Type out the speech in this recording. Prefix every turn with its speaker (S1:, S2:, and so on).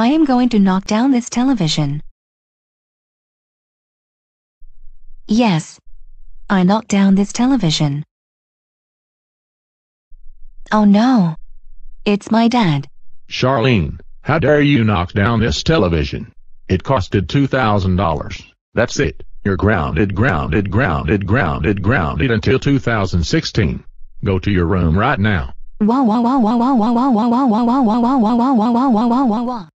S1: I am going to knock down this television. Yes. I knocked down this television.
S2: Oh no. It's my dad.
S3: Charlene, how dare you knock down this television? It costed $2,000. That's it. You're grounded, grounded, grounded, grounded, grounded until 2016. Go to your room right now.
S4: Wah wah wah wah wah wah wah wah wah wah wah wah wah wah wah wah wah wah wah wah